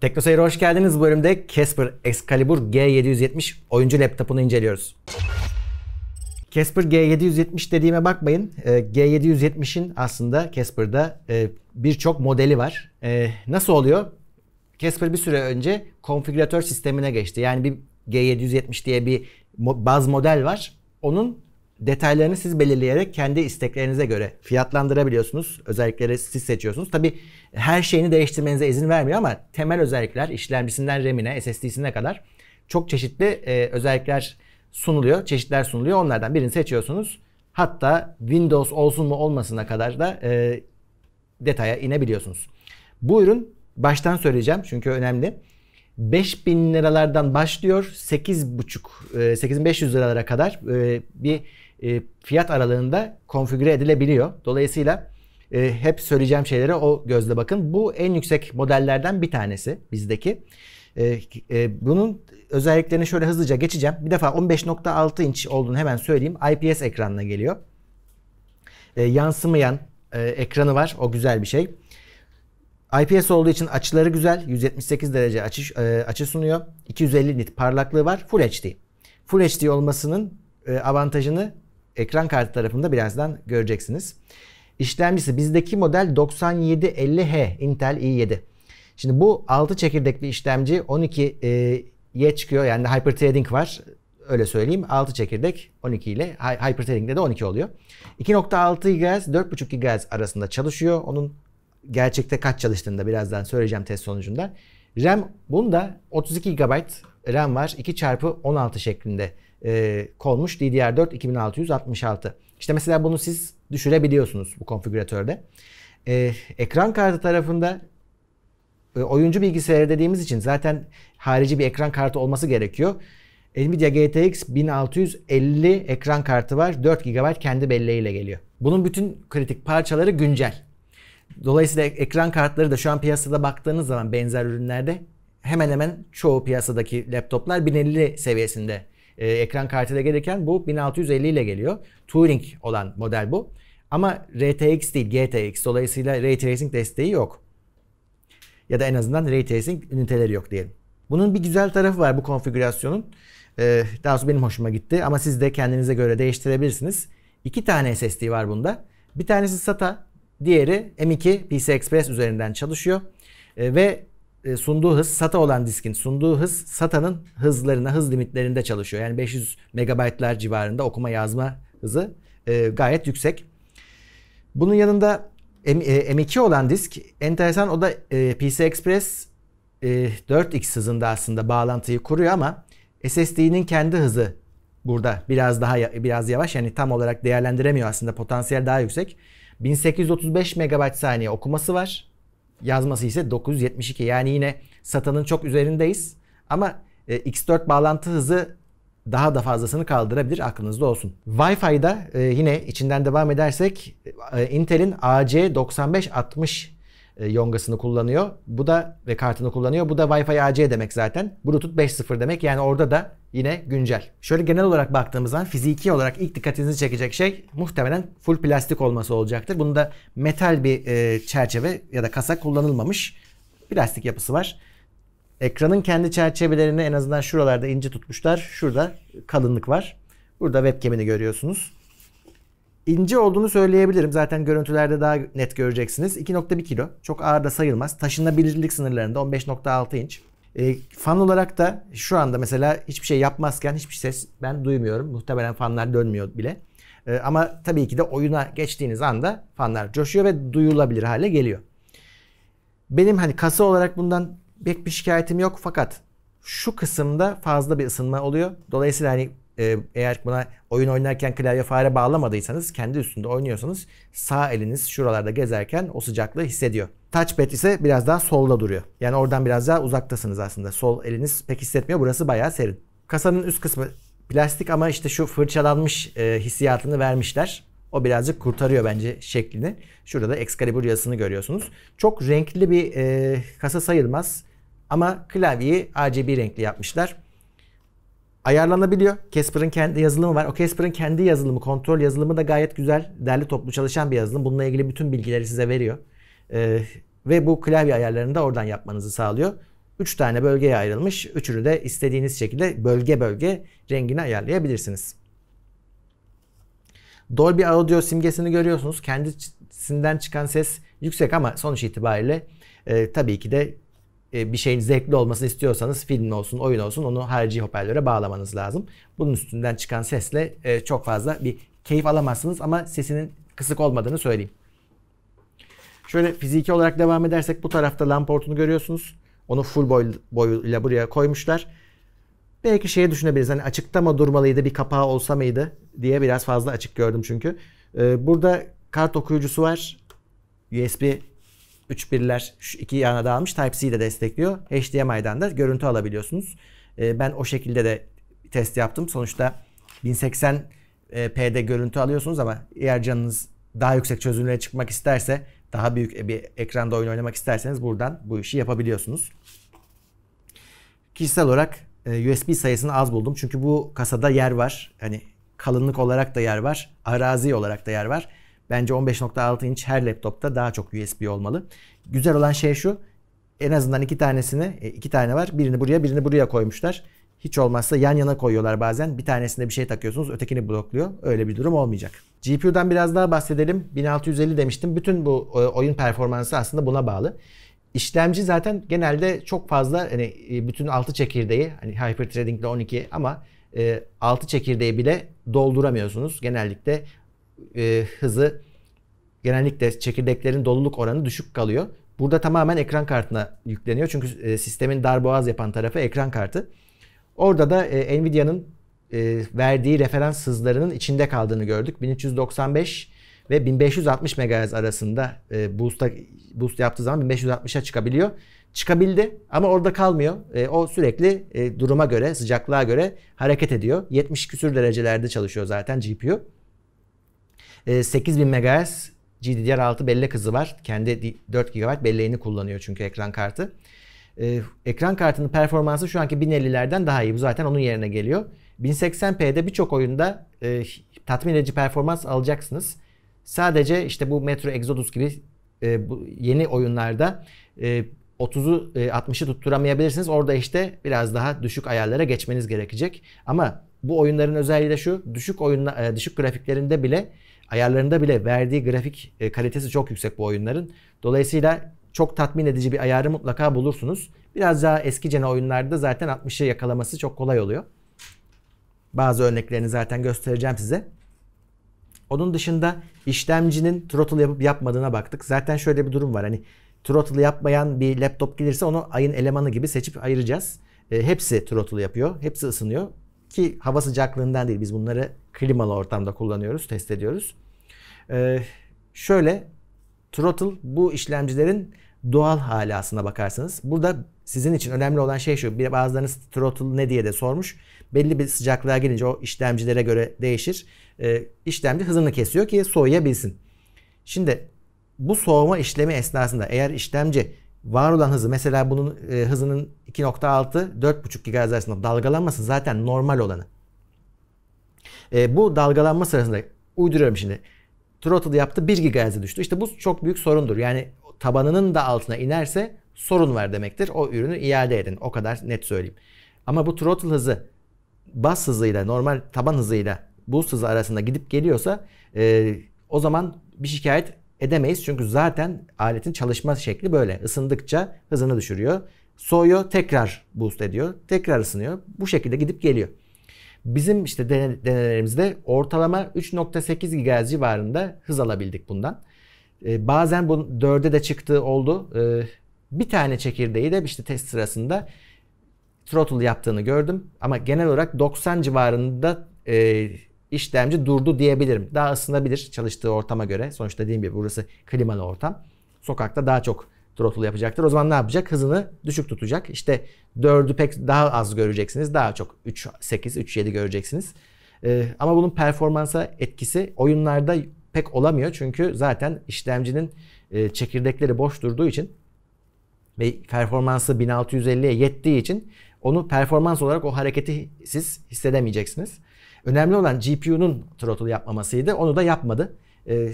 TeknoSeyir'e hoş geldiniz. Bu bölümde Casper Excalibur G770 oyuncu laptopunu inceliyoruz. Casper G770 dediğime bakmayın. Ee, G770'in aslında Casper'da e, birçok modeli var. Ee, nasıl oluyor? Casper bir süre önce konfigüratör sistemine geçti. Yani bir G770 diye bir baz model var. Onun detaylarını siz belirleyerek kendi isteklerinize göre fiyatlandırabiliyorsunuz. Özellikleri siz seçiyorsunuz. Tabi her şeyini değiştirmenize izin vermiyor ama temel özellikler işlemcisinden RAM'ine, SSD'sine kadar çok çeşitli e, özellikler sunuluyor. Çeşitler sunuluyor. Onlardan birini seçiyorsunuz. Hatta Windows olsun mu olmasına kadar da e, detaya inebiliyorsunuz. Bu ürün baştan söyleyeceğim çünkü önemli. 5000 liralardan başlıyor 8,5 8500 e, liralara kadar e, bir e, fiyat aralığında konfigüre edilebiliyor. Dolayısıyla e, hep söyleyeceğim şeylere o gözle bakın. Bu en yüksek modellerden bir tanesi bizdeki. E, e, bunun özelliklerini şöyle hızlıca geçeceğim. Bir defa 15.6 inç olduğunu hemen söyleyeyim. IPS ekranına geliyor. E, yansımayan e, ekranı var. O güzel bir şey. IPS olduğu için açıları güzel. 178 derece açı, e, açı sunuyor. 250 nit parlaklığı var. Full HD. Full HD olmasının e, avantajını ekran kartı tarafında birazdan göreceksiniz işlemcisi bizdeki model 9750H Intel i7. Şimdi bu 6 çekirdekli işlemci 12 12'ye e, çıkıyor. Yani hyper-threading var. Öyle söyleyeyim. 6 çekirdek 12 ile hyper hyperthreading'de de 12 oluyor. 2.6 GHz 4.5 GHz arasında çalışıyor. Onun gerçekte kaç çalıştığını da birazdan söyleyeceğim test sonucunda. RAM bunda 32 GB RAM var. 2 çarpı 16 şeklinde e, konmuş DDR4 2666. İşte mesela bunu siz düşürebiliyorsunuz bu konfigüratörde. Ee, ekran kartı tarafında e, oyuncu bilgisayarı dediğimiz için zaten harici bir ekran kartı olması gerekiyor. Nvidia GTX 1650 ekran kartı var. 4 GB kendi belleğiyle geliyor. Bunun bütün kritik parçaları güncel. Dolayısıyla ekran kartları da şu an piyasada baktığınız zaman benzer ürünlerde hemen hemen çoğu piyasadaki laptoplar 1050 seviyesinde e, ekran kartıyla gelirken bu 1650 ile geliyor. Turing olan model bu. Ama RTX değil GTX. Dolayısıyla Ray Tracing desteği yok. Ya da en azından Ray Tracing üniteleri yok diyelim. Bunun bir güzel tarafı var bu konfigürasyonun. Ee, daha sonra benim hoşuma gitti ama siz de kendinize göre değiştirebilirsiniz. İki tane SSD var bunda. Bir tanesi SATA, diğeri M2 PCI Express üzerinden çalışıyor. Ee, ve e, sunduğu hız SATA olan diskin sunduğu hız SATA'nın hızlarına, hız limitlerinde çalışıyor. Yani 500 megabaytlar civarında okuma yazma hızı e, gayet yüksek. Bunun yanında M, e, M2 olan disk enteresan o da e, PC Express e, 4x hızında aslında bağlantıyı kuruyor ama SSD'nin kendi hızı burada biraz daha biraz yavaş yani tam olarak değerlendiremiyor aslında potansiyel daha yüksek. 1835 megabayt saniye okuması var yazması ise 972. Yani yine SATA'nın çok üzerindeyiz. Ama e, X4 bağlantı hızı daha da fazlasını kaldırabilir aklınızda olsun. Wi-Fi'da e, yine içinden devam edersek e, Intel'in AC9560 e, yongasını kullanıyor. Bu da ve kartını kullanıyor. Bu da Wi-Fi AC demek zaten. Bluetooth 5.0 demek. Yani orada da yine güncel. Şöyle genel olarak baktığımız zaman fiziki olarak ilk dikkatinizi çekecek şey muhtemelen full plastik olması olacaktır. Bunda metal bir e, çerçeve ya da kasa kullanılmamış. Plastik yapısı var. Ekranın kendi çerçevelerini en azından şuralarda ince tutmuşlar. Şurada kalınlık var. Burada webcam'ini görüyorsunuz ince olduğunu söyleyebilirim. Zaten görüntülerde daha net göreceksiniz. 2.1 kilo. Çok ağır da sayılmaz. Taşınabilirlik sınırlarında 15.6 inç. E, fan olarak da şu anda mesela hiçbir şey yapmazken hiçbir ses ben duymuyorum. Muhtemelen fanlar dönmüyor bile. E, ama tabii ki de oyuna geçtiğiniz anda fanlar coşuyor ve duyulabilir hale geliyor. Benim hani kasa olarak bundan pek bir şikayetim yok fakat şu kısımda fazla bir ısınma oluyor. Dolayısıyla hani ee, eğer buna oyun oynarken klavye fare bağlamadıysanız kendi üstünde oynuyorsanız sağ eliniz şuralarda gezerken o sıcaklığı hissediyor. Touchpad ise biraz daha solda duruyor. Yani oradan biraz daha uzaktasınız aslında. Sol eliniz pek hissetmiyor. Burası bayağı serin. Kasanın üst kısmı plastik ama işte şu fırçalanmış e, hissiyatını vermişler. O birazcık kurtarıyor bence şeklini. Şurada da Excalibur yazısını görüyorsunuz. Çok renkli bir e, kasa sayılmaz. Ama klavyeyi RGB renkli yapmışlar ayarlanabiliyor. Casper'ın kendi yazılımı var. O Casper'ın kendi yazılımı, kontrol yazılımı da gayet güzel, derli toplu çalışan bir yazılım. Bununla ilgili bütün bilgileri size veriyor. Ee, ve bu klavye ayarlarını da oradan yapmanızı sağlıyor. 3 tane bölgeye ayrılmış. Üçünü de istediğiniz şekilde bölge bölge rengini ayarlayabilirsiniz. Dolby Audio simgesini görüyorsunuz. Kendisinden çıkan ses yüksek ama sonuç itibariyle e, tabii ki de e, bir şeyin zevkli olmasını istiyorsanız film olsun, oyun olsun onu harici hoparlöre bağlamanız lazım. Bunun üstünden çıkan sesle e, çok fazla bir keyif alamazsınız ama sesinin kısık olmadığını söyleyeyim. Şöyle fiziki olarak devam edersek bu tarafta LAN portunu görüyorsunuz. Onu full boy, boyuyla buraya koymuşlar. Belki şeyi düşünebiliriz. Hani açıkta mı durmalıydı bir kapağı olsa mıydı diye biraz fazla açık gördüm çünkü. Ee, burada kart okuyucusu var. USB 3.1'ler şu iki yana dağılmış. Type-C de destekliyor. HDMI'den da görüntü alabiliyorsunuz. E, ben o şekilde de test yaptım. Sonuçta 1080p'de e, görüntü alıyorsunuz ama eğer canınız daha yüksek çözünürlüğe çıkmak isterse daha büyük bir ekranda oyun oynamak isterseniz buradan bu işi yapabiliyorsunuz. Kişisel olarak e, USB sayısını az buldum. Çünkü bu kasada yer var. Hani kalınlık olarak da yer var. Arazi olarak da yer var. Bence 15.6 inç her laptopta daha çok USB olmalı. Güzel olan şey şu. En azından iki tanesini, e, iki tane var. Birini buraya, birini buraya koymuşlar. Hiç olmazsa yan yana koyuyorlar bazen. Bir tanesinde bir şey takıyorsunuz, ötekini blokluyor. Öyle bir durum olmayacak. GPU'dan biraz daha bahsedelim. 1650 demiştim. Bütün bu e, oyun performansı aslında buna bağlı. İşlemci zaten genelde çok fazla hani e, bütün altı çekirdeği hani hyperthreading ile 12 ama altı çekirdeği bile dolduramıyorsunuz. Genellikle e, hızı genellikle çekirdeklerin doluluk oranı düşük kalıyor. Burada tamamen ekran kartına yükleniyor. Çünkü e, sistemin darboğaz yapan tarafı ekran kartı. Orada da e, Nvidia'nın e, verdiği referans hızlarının içinde kaldığını gördük. 1395 ve 1560 MHz arasında e, boost'a, boost yaptığı zaman 1560'a çıkabiliyor. Çıkabildi ama orada kalmıyor. E, o sürekli e, duruma göre, sıcaklığa göre hareket ediyor. 70 küsür derecelerde çalışıyor zaten GPU. 8000 ee, MHz GDDR6 bellek hızı var. Kendi 4 GB belleğini kullanıyor çünkü ekran kartı. Ee, ekran kartının performansı şu anki 1050'lerden daha iyi. Bu zaten onun yerine geliyor. 1080p'de birçok oyunda e, tatmin edici performans alacaksınız. Sadece işte bu Metro Exodus gibi e, bu yeni oyunlarda e, 30'u e, 60'ı tutturamayabilirsiniz. Orada işte biraz daha düşük ayarlara geçmeniz gerekecek. Ama bu oyunların özelliği de şu. Düşük oyunla, e, düşük grafiklerinde bile ayarlarında bile verdiği grafik e, kalitesi çok yüksek bu oyunların. Dolayısıyla çok tatmin edici bir ayarı mutlaka bulursunuz. Biraz daha eski cene oyunlarda zaten 60'ı yakalaması çok kolay oluyor. Bazı örneklerini zaten göstereceğim size. Onun dışında işlemcinin throttle yapıp yapmadığına baktık. Zaten şöyle bir durum var. Hani throttle yapmayan bir laptop gelirse onu ayın elemanı gibi seçip ayıracağız. E, hepsi throttle yapıyor. Hepsi ısınıyor. Ki hava sıcaklığından değil biz bunları klimalı ortamda kullanıyoruz, test ediyoruz. Ee, şöyle throttle bu işlemcilerin doğal hali aslında bakarsanız. Burada sizin için önemli olan şey şu. Bazılarınız throttle ne diye de sormuş. Belli bir sıcaklığa gelince o işlemcilere göre değişir. Ee, işlemci hızını kesiyor ki soğuyabilsin. Şimdi bu soğuma işlemi esnasında eğer işlemci var olan hızı mesela bunun e, hızının 2.6 4.5 GHz arasında dalgalanması zaten normal olanı. E, bu dalgalanma sırasında uyduruyorum şimdi. Throttle yaptı 1 GHz'e düştü. İşte bu çok büyük sorundur. Yani tabanının da altına inerse sorun var demektir. O ürünü iade edin. O kadar net söyleyeyim. Ama bu throttle hızı bas hızıyla normal taban hızıyla bu hızı arasında gidip geliyorsa e, o zaman bir şikayet edemeyiz. Çünkü zaten aletin çalışma şekli böyle. Isındıkça hızını düşürüyor. Soğuyor tekrar boost ediyor. Tekrar ısınıyor. Bu şekilde gidip geliyor. Bizim işte denelerimizde ortalama 3.8 GHz civarında hız alabildik bundan. Ee, bazen bu 4'e de çıktığı oldu. Ee, bir tane çekirdeği de işte test sırasında throttle yaptığını gördüm. Ama genel olarak 90 civarında e, işlemci durdu diyebilirim. Daha ısınabilir çalıştığı ortama göre. Sonuçta dediğim gibi burası klimalı ortam. Sokakta daha çok throttle yapacaktır. O zaman ne yapacak? Hızını düşük tutacak. İşte 4'ü pek daha az göreceksiniz. Daha çok 8-3-7 göreceksiniz. Ee, ama bunun performansa etkisi oyunlarda pek olamıyor. Çünkü zaten işlemcinin e, çekirdekleri boş durduğu için ve performansı 1650'ye yettiği için onu performans olarak o hareketi siz hissedemeyeceksiniz. Önemli olan GPU'nun throttle yapmamasıydı. Onu da yapmadı. E,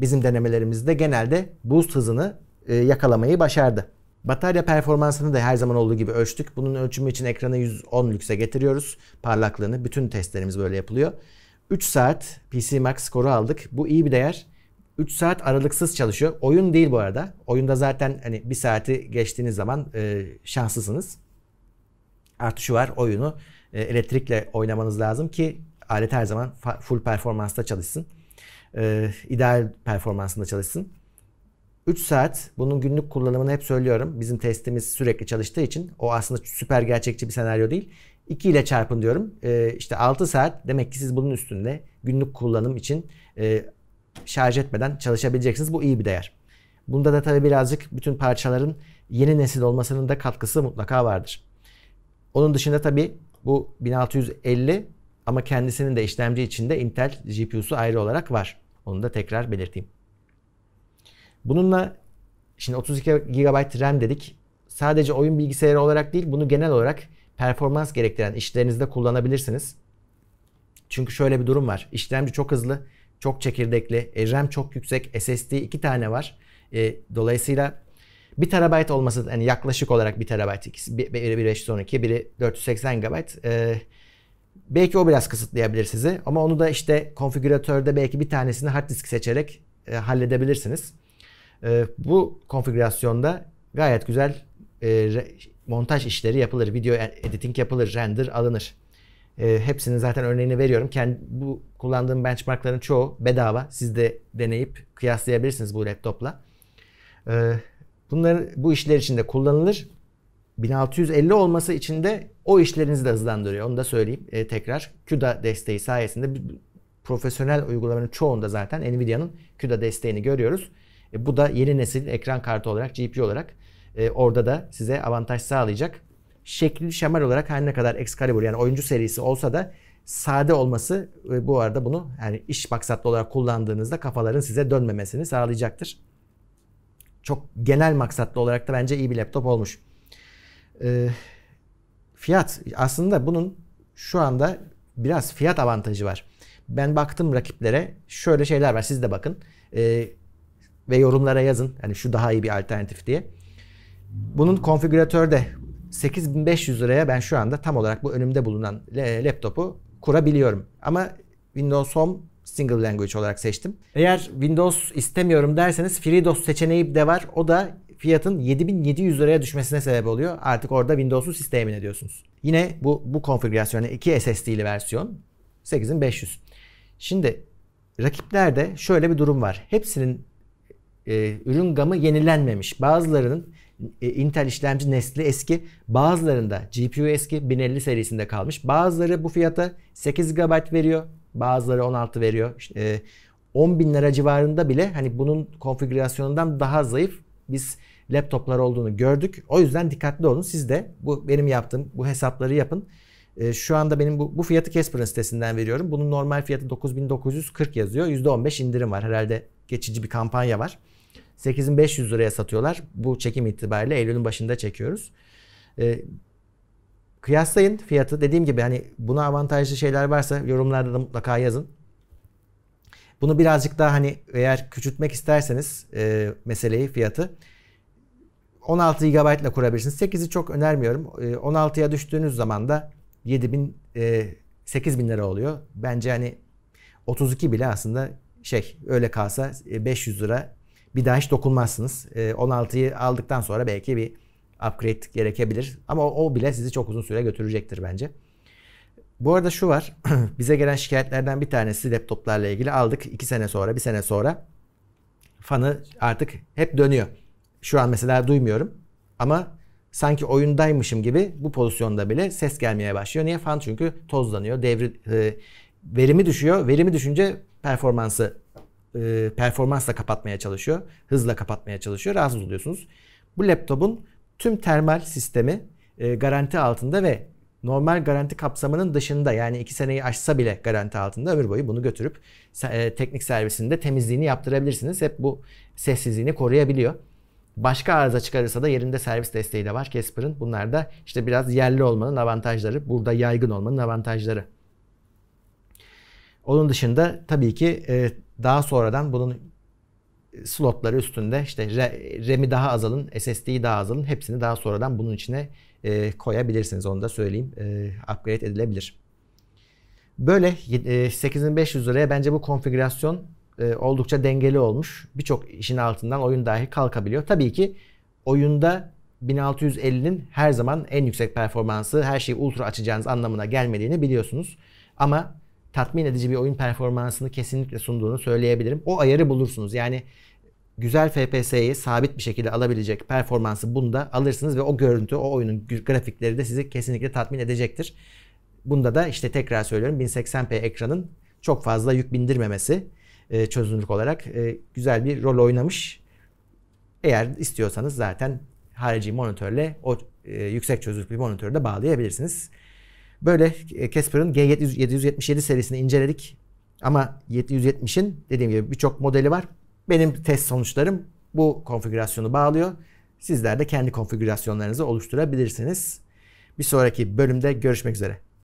bizim denemelerimizde genelde boost hızını e, yakalamayı başardı. Batarya performansını da her zaman olduğu gibi ölçtük. Bunun ölçümü için ekranı 110 lükse getiriyoruz. Parlaklığını bütün testlerimiz böyle yapılıyor. 3 saat PC Max skoru aldık. Bu iyi bir değer. 3 saat aralıksız çalışıyor. Oyun değil bu arada. Oyunda zaten hani 1 saati geçtiğiniz zaman e, şanslısınız. Artışı var oyunu e, elektrikle oynamanız lazım ki alet her zaman full performansta çalışsın. E, ideal performansında çalışsın. 3 saat bunun günlük kullanımını hep söylüyorum. Bizim testimiz sürekli çalıştığı için o aslında süper gerçekçi bir senaryo değil. 2 ile çarpın diyorum. E, işte 6 saat demek ki siz bunun üstünde günlük kullanım için e, şarj etmeden çalışabileceksiniz. Bu iyi bir değer. Bunda da tabii birazcık bütün parçaların yeni nesil olmasının da katkısı mutlaka vardır. Onun dışında tabii bu 1650 ama kendisinin de işlemci içinde Intel GPU'su ayrı olarak var. Onu da tekrar belirteyim. Bununla şimdi 32 GB RAM dedik. Sadece oyun bilgisayarı olarak değil bunu genel olarak performans gerektiren işlerinizde kullanabilirsiniz. Çünkü şöyle bir durum var. İşlemci çok hızlı, çok çekirdekli, e, RAM çok yüksek, SSD iki tane var. E, dolayısıyla 1 terabayt olması yani yaklaşık olarak 1 terabayt ikisi biri 512 biri 480 GB e, belki o biraz kısıtlayabilir sizi ama onu da işte konfigüratörde belki bir tanesini hard disk seçerek e, halledebilirsiniz. E, bu konfigürasyonda gayet güzel e, re, montaj işleri yapılır. Video editing yapılır, render alınır. E, hepsinin zaten örneğini veriyorum. Kendi, bu kullandığım benchmarkların çoğu bedava. Siz de deneyip kıyaslayabilirsiniz bu laptopla. E, Bunların bu işler için de kullanılır. 1650 olması için de o işlerinizi de hızlandırıyor. Onu da söyleyeyim e, tekrar. CUDA desteği sayesinde profesyonel uygulamanın çoğunda zaten Nvidia'nın CUDA desteğini görüyoruz. E, bu da yeni nesil ekran kartı olarak, GPU olarak e, orada da size avantaj sağlayacak. Şekli şemal olarak her ne kadar Excalibur yani oyuncu serisi olsa da sade olması e, bu arada bunu yani iş maksatlı olarak kullandığınızda kafaların size dönmemesini sağlayacaktır çok genel maksatlı olarak da bence iyi bir laptop olmuş. E, fiyat aslında bunun şu anda biraz fiyat avantajı var. Ben baktım rakiplere şöyle şeyler var siz de bakın e, ve yorumlara yazın hani şu daha iyi bir alternatif diye. Bunun konfigüratörde 8500 liraya ben şu anda tam olarak bu önümde bulunan laptopu kurabiliyorum. Ama Windows Home single language olarak seçtim. Eğer Windows istemiyorum derseniz FreeDOS seçeneği de var. O da fiyatın 7700 liraya düşmesine sebep oluyor. Artık orada Windows'u sistem ediyorsunuz. Yine bu bu konfigürasyona 2 SSD'li versiyon 8500. Şimdi rakiplerde şöyle bir durum var. Hepsinin e, ürün gamı yenilenmemiş. Bazılarının e, Intel işlemci nesli eski, bazılarında GPU eski 1050 serisinde kalmış. Bazıları bu fiyata 8 GB veriyor. Bazıları 16 veriyor. İşte, e, 10 bin lira civarında bile hani bunun konfigürasyonundan daha zayıf biz laptoplar olduğunu gördük. O yüzden dikkatli olun. Siz de bu benim yaptığım bu hesapları yapın. E, şu anda benim bu, bu fiyatı Casper'ın sitesinden veriyorum. Bunun normal fiyatı 9940 yazıyor. %15 indirim var. Herhalde geçici bir kampanya var. 8500 liraya satıyorlar. Bu çekim itibariyle Eylül'ün başında çekiyoruz. E, Kıyaslayın fiyatı. Dediğim gibi hani buna avantajlı şeyler varsa yorumlarda da mutlaka yazın. Bunu birazcık daha hani eğer küçültmek isterseniz e, meseleyi fiyatı 16 GB ile kurabilirsiniz. 8'i çok önermiyorum. E, 16'ya düştüğünüz zaman da 7000 e, 8000 lira oluyor. Bence hani 32 bile aslında şey öyle kalsa 500 e, lira bir daha hiç dokunmazsınız. E, 16'yı aldıktan sonra belki bir upgrade gerekebilir. Ama o bile sizi çok uzun süre götürecektir bence. Bu arada şu var. bize gelen şikayetlerden bir tanesi laptoplarla ilgili aldık. 2 sene sonra, bir sene sonra fanı artık hep dönüyor. Şu an mesela duymuyorum ama sanki oyundaymışım gibi bu pozisyonda bile ses gelmeye başlıyor. Niye? Fan çünkü tozlanıyor. Devri, e, verimi düşüyor. Verimi düşünce performansı e, performansla kapatmaya çalışıyor. Hızla kapatmaya çalışıyor. Rahatsız oluyorsunuz. Bu laptopun tüm termal sistemi e, garanti altında ve normal garanti kapsamının dışında yani 2 seneyi aşsa bile garanti altında ömür boyu bunu götürüp e, teknik servisinde temizliğini yaptırabilirsiniz. Hep bu sessizliğini koruyabiliyor. Başka arıza çıkarırsa da yerinde servis desteği de var Casper'ın. Bunlar da işte biraz yerli olmanın avantajları, burada yaygın olmanın avantajları. Onun dışında tabii ki e, daha sonradan bunun slotları üstünde işte RAM'i daha azalın, SSD'yi daha azalın hepsini daha sonradan bunun içine e, koyabilirsiniz. Onu da söyleyeyim. E, upgrade edilebilir. Böyle e, 8500 liraya bence bu konfigürasyon e, oldukça dengeli olmuş. Birçok işin altından oyun dahi kalkabiliyor. Tabii ki oyunda 1650'nin her zaman en yüksek performansı, her şeyi ultra açacağınız anlamına gelmediğini biliyorsunuz. Ama tatmin edici bir oyun performansını kesinlikle sunduğunu söyleyebilirim. O ayarı bulursunuz. Yani güzel FPS'yi sabit bir şekilde alabilecek performansı bunda alırsınız ve o görüntü, o oyunun grafikleri de sizi kesinlikle tatmin edecektir. Bunda da işte tekrar söylüyorum 1080p ekranın çok fazla yük bindirmemesi e, çözünürlük olarak e, güzel bir rol oynamış. Eğer istiyorsanız zaten harici monitörle o e, yüksek çözünürlüklü monitörü de bağlayabilirsiniz. Böyle e, Casper'ın G777 serisini inceledik. Ama 770'in dediğim gibi birçok modeli var. Benim test sonuçlarım bu konfigürasyonu bağlıyor. Sizler de kendi konfigürasyonlarınızı oluşturabilirsiniz. Bir sonraki bölümde görüşmek üzere.